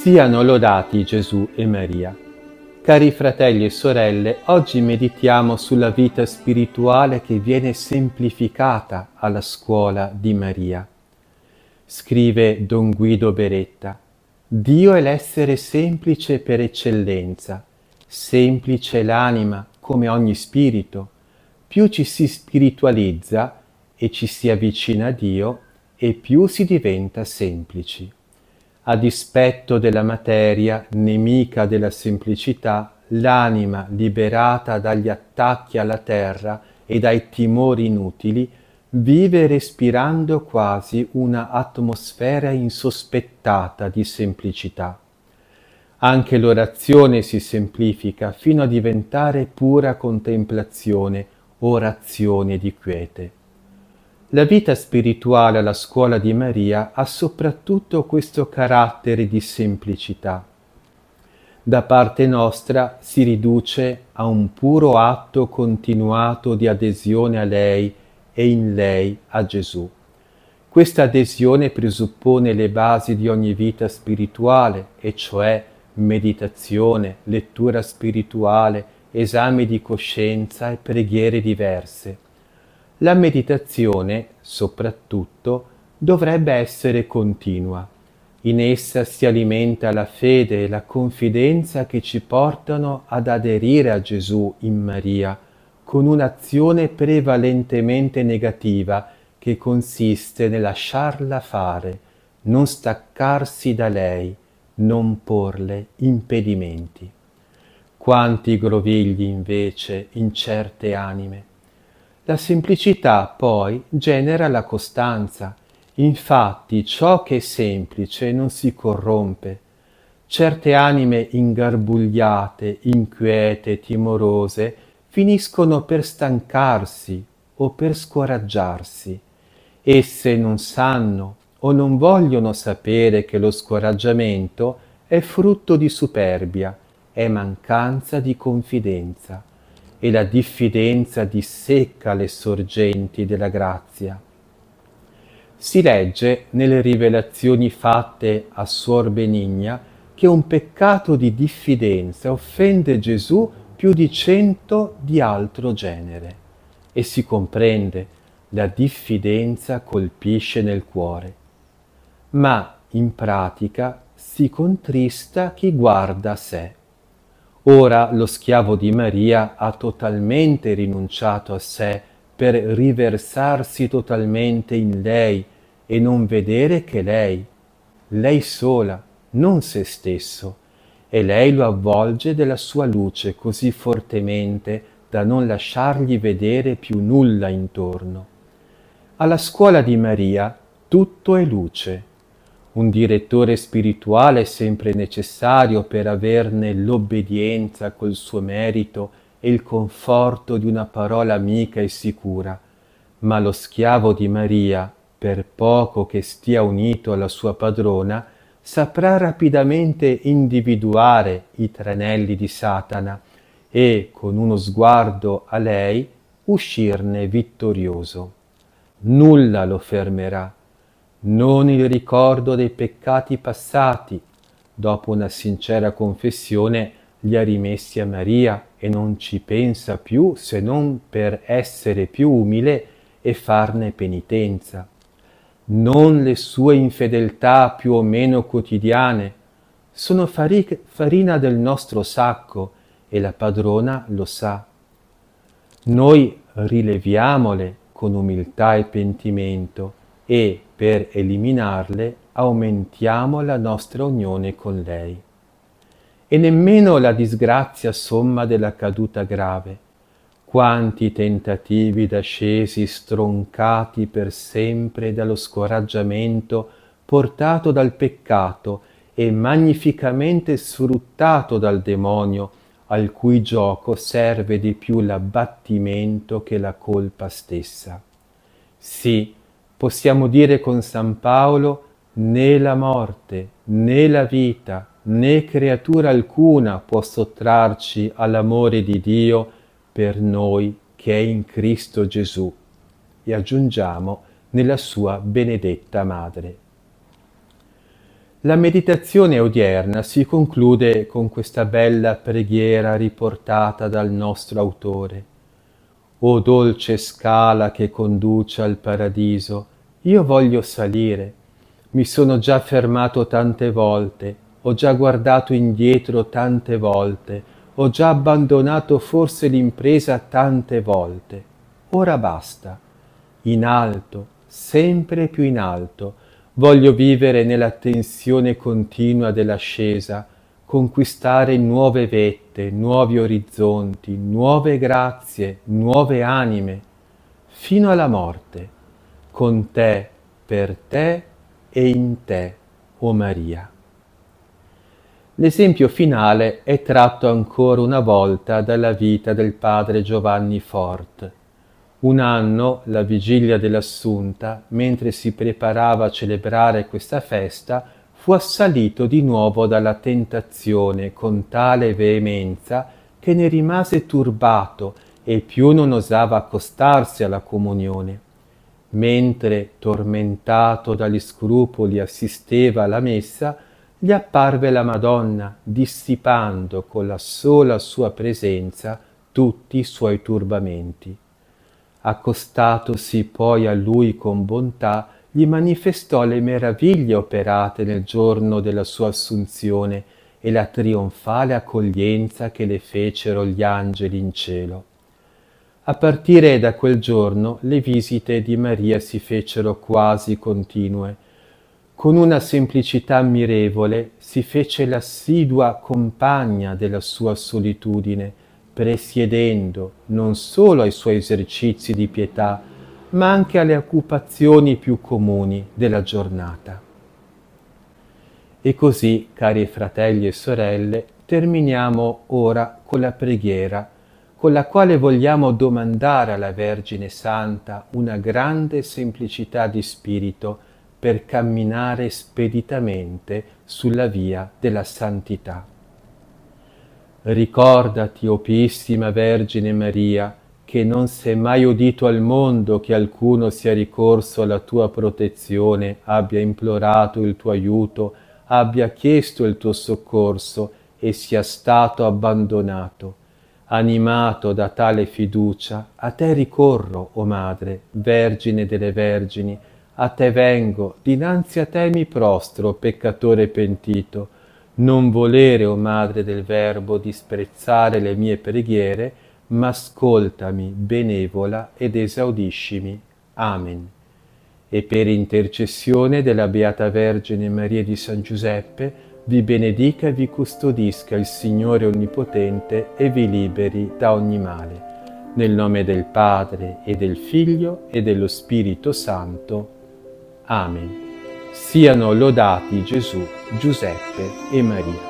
Siano lodati Gesù e Maria. Cari fratelli e sorelle, oggi meditiamo sulla vita spirituale che viene semplificata alla scuola di Maria. Scrive Don Guido Beretta, Dio è l'essere semplice per eccellenza, semplice l'anima come ogni spirito. Più ci si spiritualizza e ci si avvicina a Dio, e più si diventa semplici a dispetto della materia, nemica della semplicità, l'anima liberata dagli attacchi alla terra e dai timori inutili, vive respirando quasi una atmosfera insospettata di semplicità. Anche l'orazione si semplifica fino a diventare pura contemplazione, orazione di quiete. La vita spirituale alla scuola di Maria ha soprattutto questo carattere di semplicità. Da parte nostra si riduce a un puro atto continuato di adesione a lei e in lei a Gesù. Questa adesione presuppone le basi di ogni vita spirituale, e cioè meditazione, lettura spirituale, esami di coscienza e preghiere diverse la meditazione, soprattutto, dovrebbe essere continua. In essa si alimenta la fede e la confidenza che ci portano ad aderire a Gesù in Maria, con un'azione prevalentemente negativa che consiste nel lasciarla fare, non staccarsi da lei, non porle impedimenti. Quanti grovigli invece in certe anime, la semplicità poi genera la costanza. Infatti ciò che è semplice non si corrompe. Certe anime ingarbugliate, inquiete, timorose, finiscono per stancarsi o per scoraggiarsi. Esse non sanno o non vogliono sapere che lo scoraggiamento è frutto di superbia, è mancanza di confidenza e la diffidenza dissecca le sorgenti della grazia. Si legge nelle rivelazioni fatte a Suor Benigna che un peccato di diffidenza offende Gesù più di cento di altro genere e si comprende la diffidenza colpisce nel cuore. Ma in pratica si contrista chi guarda sé. Ora lo schiavo di Maria ha totalmente rinunciato a sé per riversarsi totalmente in lei e non vedere che lei, lei sola, non se stesso, e lei lo avvolge della sua luce così fortemente da non lasciargli vedere più nulla intorno. Alla scuola di Maria tutto è luce un direttore spirituale è sempre necessario per averne l'obbedienza col suo merito e il conforto di una parola amica e sicura, ma lo schiavo di Maria, per poco che stia unito alla sua padrona, saprà rapidamente individuare i tranelli di Satana e, con uno sguardo a lei, uscirne vittorioso. Nulla lo fermerà non il ricordo dei peccati passati. Dopo una sincera confessione li ha rimessi a Maria e non ci pensa più se non per essere più umile e farne penitenza. Non le sue infedeltà più o meno quotidiane sono farina del nostro sacco e la padrona lo sa. Noi rileviamole con umiltà e pentimento e per eliminarle aumentiamo la nostra unione con lei. E nemmeno la disgrazia somma della caduta grave, quanti tentativi d'ascesi stroncati per sempre dallo scoraggiamento portato dal peccato e magnificamente sfruttato dal demonio, al cui gioco serve di più l'abbattimento che la colpa stessa. Sì, possiamo dire con San Paolo, né la morte, né la vita, né creatura alcuna può sottrarci all'amore di Dio per noi che è in Cristo Gesù. E aggiungiamo, nella sua benedetta Madre. La meditazione odierna si conclude con questa bella preghiera riportata dal nostro autore. O dolce scala che conduce al paradiso, io voglio salire. Mi sono già fermato tante volte, ho già guardato indietro tante volte, ho già abbandonato forse l'impresa tante volte. Ora basta. In alto, sempre più in alto, voglio vivere nella tensione continua dell'ascesa, conquistare nuove vette, nuovi orizzonti, nuove grazie, nuove anime, fino alla morte con te, per te e in te, o oh Maria. L'esempio finale è tratto ancora una volta dalla vita del padre Giovanni Fort. Un anno, la vigilia dell'Assunta, mentre si preparava a celebrare questa festa, fu assalito di nuovo dalla tentazione con tale veemenza che ne rimase turbato e più non osava accostarsi alla comunione mentre, tormentato dagli scrupoli, assisteva alla messa, gli apparve la Madonna, dissipando con la sola sua presenza tutti i suoi turbamenti. Accostatosi poi a lui con bontà, gli manifestò le meraviglie operate nel giorno della sua assunzione e la trionfale accoglienza che le fecero gli angeli in cielo. A partire da quel giorno le visite di Maria si fecero quasi continue. Con una semplicità ammirevole si fece l'assidua compagna della sua solitudine, presiedendo non solo ai suoi esercizi di pietà, ma anche alle occupazioni più comuni della giornata. E così, cari fratelli e sorelle, terminiamo ora con la preghiera con la quale vogliamo domandare alla Vergine Santa una grande semplicità di spirito per camminare speditamente sulla via della santità. Ricordati, o oh Vergine Maria, che non s'è mai udito al mondo che alcuno sia ricorso alla tua protezione, abbia implorato il tuo aiuto, abbia chiesto il tuo soccorso e sia stato abbandonato animato da tale fiducia, a te ricorro, o Madre, Vergine delle Vergini, a te vengo, dinanzi a te mi prostro, peccatore pentito, non volere, o Madre del Verbo, disprezzare le mie preghiere, ma ascoltami, benevola, ed esaudiscimi. Amen. E per intercessione della Beata Vergine Maria di San Giuseppe, vi benedica e vi custodisca il Signore Onnipotente e vi liberi da ogni male. Nel nome del Padre e del Figlio e dello Spirito Santo. Amen. Siano lodati Gesù, Giuseppe e Maria.